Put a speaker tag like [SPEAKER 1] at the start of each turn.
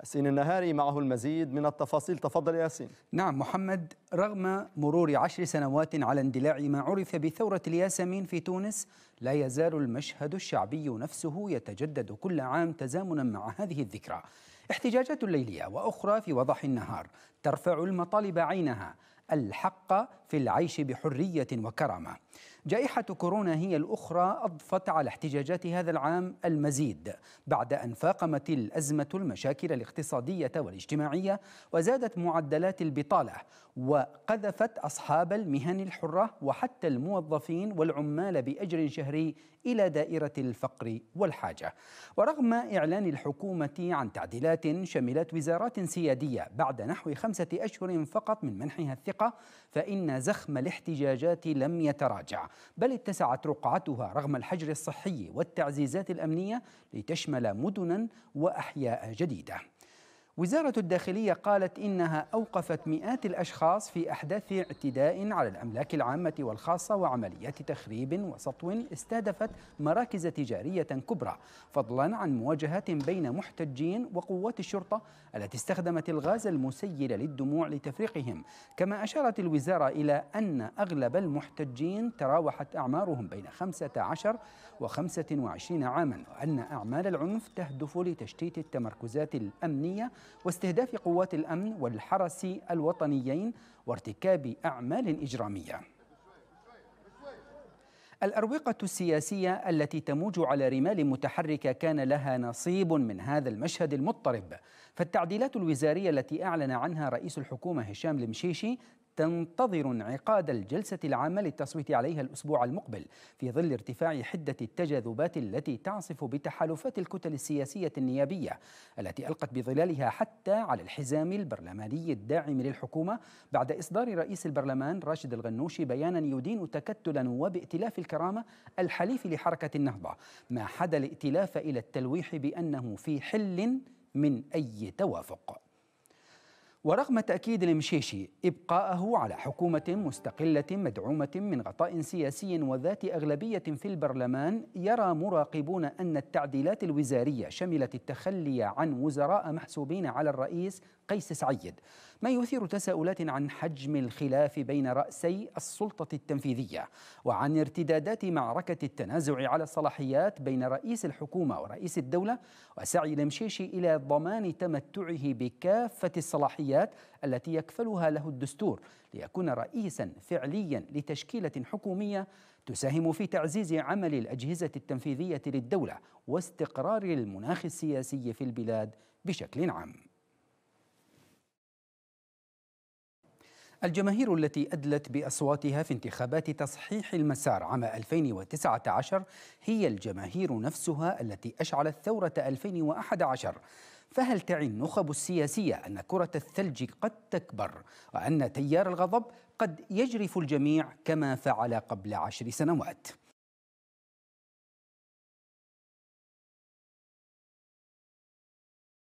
[SPEAKER 1] ياسين النهاري معه المزيد من التفاصيل تفضل ياسين نعم محمد رغم مرور عشر سنوات على اندلاع ما عرف بثورة الياسمين في تونس لا يزال المشهد الشعبي نفسه يتجدد كل عام تزامنا مع هذه الذكرى احتجاجات ليلية وأخرى في وضح النهار ترفع المطالب عينها الحق في العيش بحرية وكرامة جائحة كورونا هي الأخرى أضفت على احتجاجات هذا العام المزيد بعد أن فاقمت الأزمة المشاكل الاقتصادية والاجتماعية وزادت معدلات البطالة وقذفت أصحاب المهن الحرة وحتى الموظفين والعمال بأجر شهري إلى دائرة الفقر والحاجة ورغم إعلان الحكومة عن تعديلات شملت وزارات سيادية بعد نحو خمسة أشهر فقط من منحها الثقة فإن زخم الاحتجاجات لم يتراجع بل اتسعت رقعتها رغم الحجر الصحي والتعزيزات الأمنية لتشمل مدنا وأحياء جديدة وزارة الداخلية قالت إنها أوقفت مئات الأشخاص في أحداث اعتداء على الأملاك العامة والخاصة وعمليات تخريب وسطو استهدفت مراكز تجارية كبرى فضلا عن مواجهات بين محتجين وقوات الشرطة التي استخدمت الغاز المسيل للدموع لتفريقهم كما أشارت الوزارة إلى أن أغلب المحتجين تراوحت أعمارهم بين 15 و 25 عاما وأن أعمال العنف تهدف لتشتيت التمركزات الأمنية واستهداف قوات الأمن والحرس الوطنيين وارتكاب أعمال إجرامية الأروقة السياسية التي تموج على رمال متحركة كان لها نصيب من هذا المشهد المضطرب فالتعديلات الوزارية التي أعلن عنها رئيس الحكومة هشام المشيشي تنتظر انعقاد الجلسة العامة للتصويت عليها الأسبوع المقبل في ظل ارتفاع حدة التجاذبات التي تعصف بتحالفات الكتل السياسية النيابية التي ألقت بظلالها حتى على الحزام البرلماني الداعم للحكومة بعد إصدار رئيس البرلمان راشد الغنوشي بيانا يدين تكتلا وبائتلاف الكرامة الحليف لحركة النهضة ما حدا الائتلاف إلى التلويح بأنه في حل من أي توافق ورغم تأكيد المشيشي إبقاءه على حكومة مستقلة مدعومة من غطاء سياسي وذات أغلبية في البرلمان يرى مراقبون أن التعديلات الوزارية شملت التخلي عن وزراء محسوبين على الرئيس قيس سعيد ما يثير تساؤلات عن حجم الخلاف بين رأسي السلطة التنفيذية وعن ارتدادات معركة التنازع على الصلاحيات بين رئيس الحكومة ورئيس الدولة وسعي المشيشي إلى ضمان تمتعه بكافة الصلاحيات الحريات التي يكفلها له الدستور ليكون رئيسا فعليا لتشكيله حكوميه تساهم في تعزيز عمل الاجهزه التنفيذيه للدوله واستقرار المناخ السياسي في البلاد بشكل عام الجماهير التي أدلت بأصواتها في انتخابات تصحيح المسار عام 2019 هي الجماهير نفسها التي أشعلت ثورة 2011 فهل تعي النخب السياسية أن كرة الثلج قد تكبر وأن تيار الغضب قد يجرف الجميع كما فعل قبل عشر سنوات؟